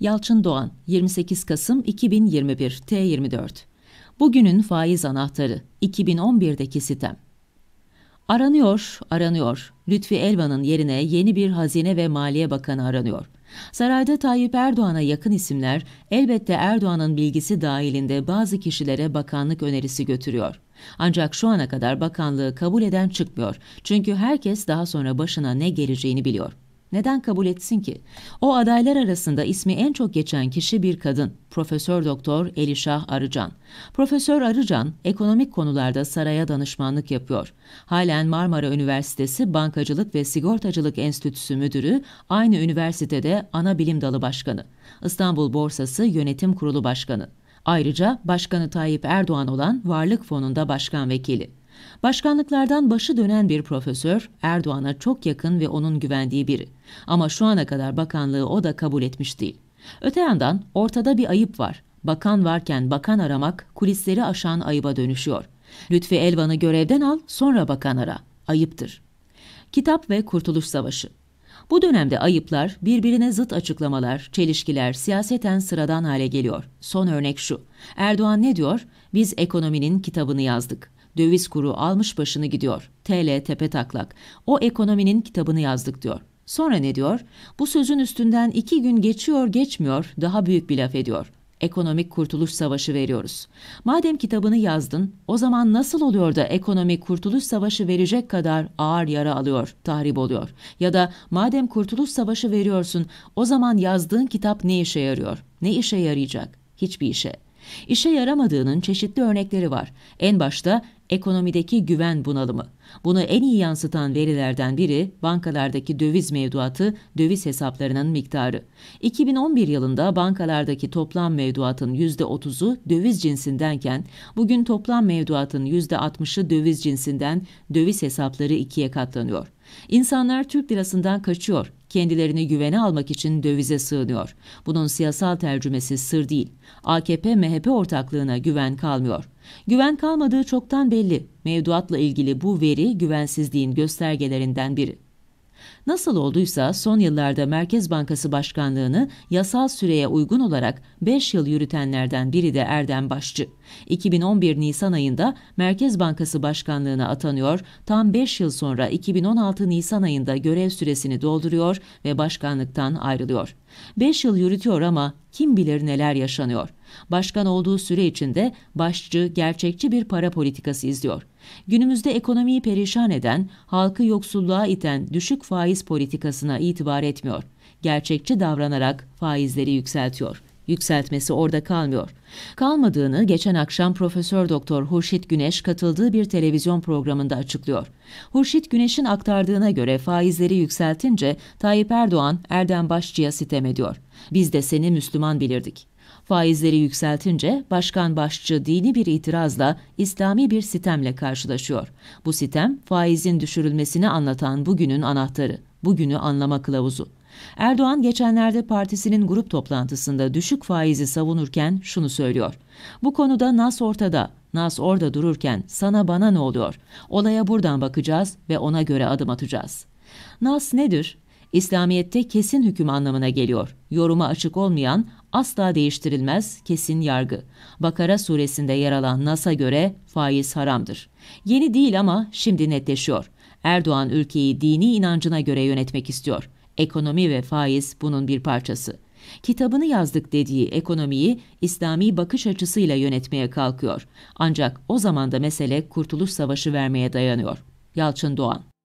Yalçın Doğan, 28 Kasım 2021, T24. Bugünün faiz anahtarı, 2011'deki sitem. Aranıyor, aranıyor. Lütfi Elvan'ın yerine yeni bir Hazine ve Maliye Bakanı aranıyor. Sarayda Tayyip Erdoğan'a yakın isimler elbette Erdoğan'ın bilgisi dahilinde bazı kişilere bakanlık önerisi götürüyor. Ancak şu ana kadar bakanlığı kabul eden çıkmıyor. Çünkü herkes daha sonra başına ne geleceğini biliyor. Neden kabul etsin ki? O adaylar arasında ismi en çok geçen kişi bir kadın, Profesör Doktor Elişah Arıcan. Profesör Arıcan ekonomik konularda saraya danışmanlık yapıyor. Halen Marmara Üniversitesi Bankacılık ve Sigortacılık Enstitüsü Müdürü, aynı üniversitede ana bilim dalı başkanı. İstanbul Borsası Yönetim Kurulu Başkanı. Ayrıca Başkanı Tayyip Erdoğan olan Varlık Fonu'nda başkan vekili. Başkanlıklardan başı dönen bir profesör, Erdoğan'a çok yakın ve onun güvendiği biri. Ama şu ana kadar bakanlığı o da kabul etmiş değil. Öte yandan ortada bir ayıp var. Bakan varken bakan aramak kulisleri aşan ayıba dönüşüyor. Lütfi Elvan'ı görevden al, sonra bakan ara. Ayıptır. Kitap ve Kurtuluş Savaşı bu dönemde ayıplar, birbirine zıt açıklamalar, çelişkiler siyaseten sıradan hale geliyor. Son örnek şu. Erdoğan ne diyor? Biz ekonominin kitabını yazdık. Döviz kuru almış başını gidiyor. TL tepe taklak. O ekonominin kitabını yazdık diyor. Sonra ne diyor? Bu sözün üstünden iki gün geçiyor geçmiyor daha büyük bir laf ediyor. Ekonomik Kurtuluş Savaşı veriyoruz. Madem kitabını yazdın, o zaman nasıl oluyor da ekonomik kurtuluş savaşı verecek kadar ağır yara alıyor, tahrip oluyor? Ya da madem kurtuluş savaşı veriyorsun, o zaman yazdığın kitap ne işe yarıyor? Ne işe yarayacak? Hiçbir işe. İşe yaramadığının çeşitli örnekleri var. En başta ekonomideki güven bunalımı. Bunu en iyi yansıtan verilerden biri bankalardaki döviz mevduatı, döviz hesaplarının miktarı. 2011 yılında bankalardaki toplam mevduatın %30'u döviz cinsindenken bugün toplam mevduatın %60'ı döviz cinsinden döviz hesapları ikiye katlanıyor. İnsanlar Türk lirasından kaçıyor kendilerini güvene almak için dövize sığınıyor. Bunun siyasal tercümesi sır değil. AKP-MHP ortaklığına güven kalmıyor. Güven kalmadığı çoktan belli. Mevduatla ilgili bu veri güvensizliğin göstergelerinden biri. Nasıl olduysa son yıllarda Merkez Bankası Başkanlığını yasal süreye uygun olarak 5 yıl yürütenlerden biri de Erdem Başçı. 2011 Nisan ayında Merkez Bankası Başkanlığına atanıyor, tam 5 yıl sonra 2016 Nisan ayında görev süresini dolduruyor ve başkanlıktan ayrılıyor. 5 yıl yürütüyor ama kim bilir neler yaşanıyor. Başkan olduğu süre içinde başçı gerçekçi bir para politikası izliyor. Günümüzde ekonomiyi perişan eden, halkı yoksulluğa iten düşük faiz faiz politikasına itibar etmiyor. Gerçekçi davranarak faizleri yükseltiyor. Yükseltmesi orada kalmıyor. Kalmadığını geçen akşam Profesör Doktor Hurşit Güneş katıldığı bir televizyon programında açıklıyor. Hurşit Güneş'in aktardığına göre faizleri yükseltince Tayyip Erdoğan Erdem Başçı'ya sitem ediyor. Biz de seni Müslüman bilirdik. Faizleri yükseltince Başkan Başçı dini bir itirazla, İslami bir sitemle karşılaşıyor. Bu sitem faizin düşürülmesini anlatan bugünün anahtarı, bugünü anlama kılavuzu. Erdoğan geçenlerde partisinin grup toplantısında düşük faizi savunurken şunu söylüyor. Bu konuda nas ortada, nas orada dururken sana bana ne oluyor? Olaya buradan bakacağız ve ona göre adım atacağız. Nas nedir? İslamiyet'te kesin hüküm anlamına geliyor. Yoruma açık olmayan, asla değiştirilmez kesin yargı. Bakara suresinde yer alan NAS'a göre faiz haramdır. Yeni değil ama şimdi netleşiyor. Erdoğan ülkeyi dini inancına göre yönetmek istiyor. Ekonomi ve faiz bunun bir parçası. Kitabını yazdık dediği ekonomiyi İslami bakış açısıyla yönetmeye kalkıyor. Ancak o zaman da mesele Kurtuluş Savaşı vermeye dayanıyor. Yalçın Doğan